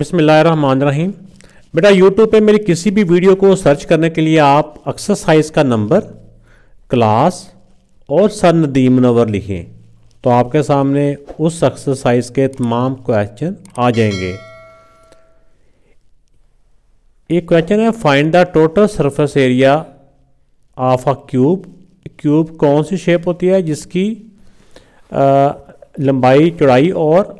बिसमीम बेटा यूट्यूब पे मेरी किसी भी वीडियो को सर्च करने के लिए आप एक्सरसाइज का नंबर क्लास और सर नदीम मनवर लिखें तो आपके सामने उस एक्सरसाइज के तमाम क्वेश्चन आ जाएंगे एक क्वेश्चन है find the total surface area of a cube cube कौन सी शेप होती है जिसकी आ, लंबाई चौड़ाई और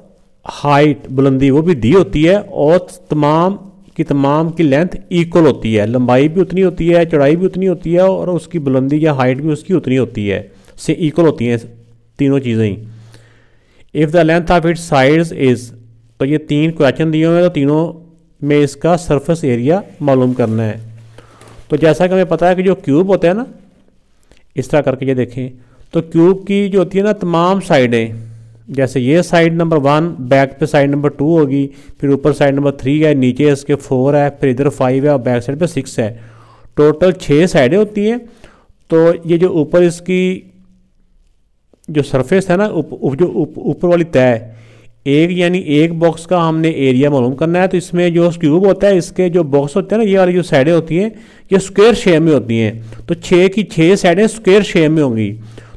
हाइट बुलंदी वो भी दी होती है और तमाम की तमाम की लेंथ इक्वल होती है लंबाई भी उतनी होती है चौड़ाई भी उतनी होती है और उसकी बुलंदी या हाइट भी उसकी उतनी होती है से इक्वल होती हैं तीनों चीज़ें ही if the length of its side is तो ये तीन क्वेश्चन दिए हुए हैं तो तीनों में इसका सरफेस एरिया मालूम करना है तो जैसा कि हमें पता है कि जो क्यूब होता है ना इस तरह करके ये देखें तो क्यूब की जो होती है ना तमाम साइडें जैसे ये साइड नंबर वन बैक पे साइड नंबर टू होगी फिर ऊपर साइड नंबर थ्री है नीचे इसके फोर है फिर इधर फाइव है और बैक साइड पे सिक्स है टोटल छः साइडें होती हैं तो ये जो ऊपर इसकी जो सरफेस है ना उप, उप, जो ऊपर वाली तय एक यानी एक बॉक्स का हमने एरिया मालूम करना है तो इसमें जो क्यूब होता है इसके जो बॉक्स होते हैं ना ये वाली जो साइडें होती हैं ये स्क्वेयर शेप में होती हैं तो छः की छः साइडें स्क्वेयर शेप में होंगी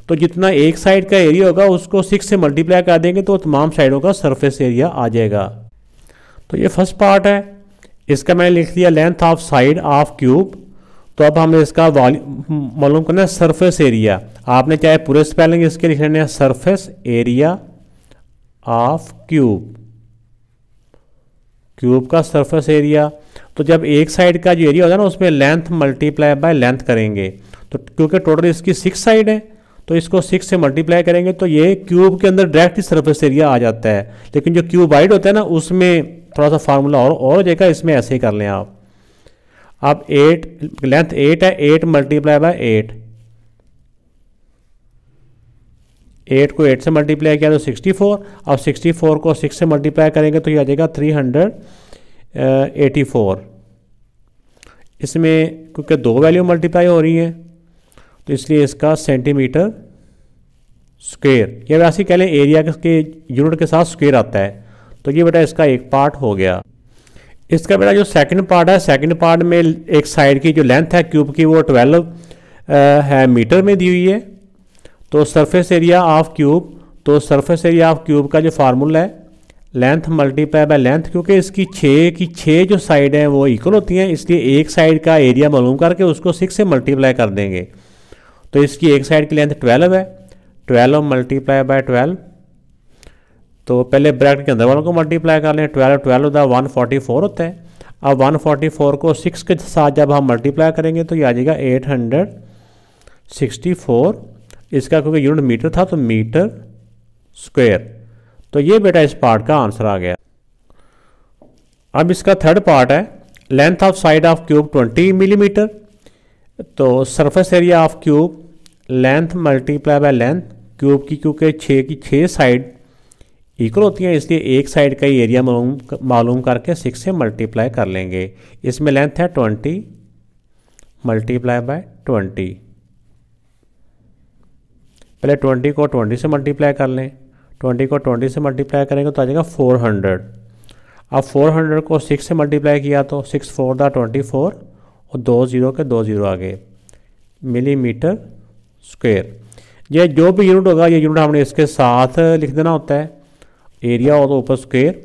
तो जितना एक साइड का एरिया होगा उसको सिक्स से मल्टीप्लाई कर देंगे तो तमाम साइडों का सरफेस एरिया आ जाएगा तो ये फर्स्ट पार्ट है इसका मैंने लिख दिया length of side of cube तो अब हमें इसका मालूम करना है सरफेस एरिया आपने चाहे पूरे स्पेलिंग इसके लिख लेना है surface area of cube cube का सरफेस एरिया तो जब एक साइड का जो एरिया होगा ना उसमें लेंथ मल्टीप्लाई बाय लेंथ करेंगे तो क्योंकि टोटल इसकी सिक्स साइड है तो इसको सिक्स से मल्टीप्लाई करेंगे तो ये क्यूब के अंदर डायरेक्ट ही सर्फेस एरिया आ जाता है लेकिन जो क्यूब वाइड होता है ना उसमें थोड़ा सा फार्मूला और और जाएगा इसमें ऐसे ही कर लें आप आप एट लेंथ एट है eight multiply by eight eight को एट से मल्टीप्लाई किया तो सिक्सटी फोर अब सिक्सटी फोर को सिक्स से मल्टीप्लाई करेंगे तो ये आ जाएगा थ्री हंड्रेड एटी फोर इसमें क्योंकि दो वैल्यू मल्टीप्लाई हो रही हैं तो इसलिए इसका सेंटीमीटर स्क्वेयर या वैसे कह लें एरिया के यूनिट के साथ स्क्वेयर आता है तो ये बेटा इसका एक पार्ट हो गया इसका बेटा जो सेकंड पार्ट है सेकंड पार्ट में एक साइड की जो लेंथ है क्यूब की वो ट्वेल्व है मीटर में दी हुई है तो सरफेस एरिया ऑफ क्यूब तो सरफेस एरिया ऑफ क्यूब का जो फार्मूला है लेंथ मल्टीप्लाई बाय लेंथ क्योंकि इसकी छः की छः जो साइड हैं वो इक्वल होती हैं इसलिए एक साइड का एरिया मालूम करके उसको सिक्स से मल्टीप्लाई कर देंगे तो इसकी एक साइड की लेंथ ट्वेल्व है ट्वेल्व मल्टीप्लाई बाय ट्वेल्व तो पहले ब्रैकेट के अंदर वालों को मल्टीप्लाई कर लें ट्वेल्व ट्वेल्व दा वन फोर्टी फोर होता है अब वन फोर्टी फोर को सिक्स के साथ जब हम मल्टीप्लाई करेंगे तो ये आ जाएगा एट हंड्रेड सिक्सटी फोर इसका क्योंकि यूनिट मीटर था तो मीटर स्क्वेयर तो ये बेटा इस पार्ट का आंसर आ गया अब इसका थर्ड पार्ट है length of side of cube 20 millimetre mm, तो surface area of cube length multiply by length cube की क्योंकि छः की छः साइड इक्वल होती हैं इसलिए एक साइड का ही एरिया मालूम मालूम करके सिक्स से मल्टीप्लाई कर लेंगे इसमें लेंथ है ट्वेंटी मल्टीप्लाई बाय ट्वेंटी पहले ट्वेंटी को ट्वेंटी से मल्टीप्लाई कर लें ट्वेंटी को ट्वेंटी से मल्टीप्लाई करेंगे तो आ जाएगा फोर हंड्रेड अब फोर हंड्रेड को सिक्स से मल्टीप्लाई किया तो सिक्स फोर दा ट्वेंटी फोर और दो ज़ीरो के दो ज़ीरो आ गए मिलीमीटर स्क्वेयर यह जो भी यूनिट होगा ये यूनिट हमने इसके साथ लिख देना होता है एरिया और तो ऊपर स्क्वेयर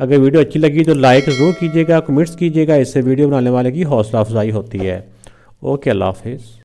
अगर वीडियो अच्छी लगी तो लाइक ज़रूर कीजिएगा कमेंट्स कीजिएगा इससे वीडियो बनाने वाले की हौसला अफजाई होती है ओके अल्लाह हाफिज़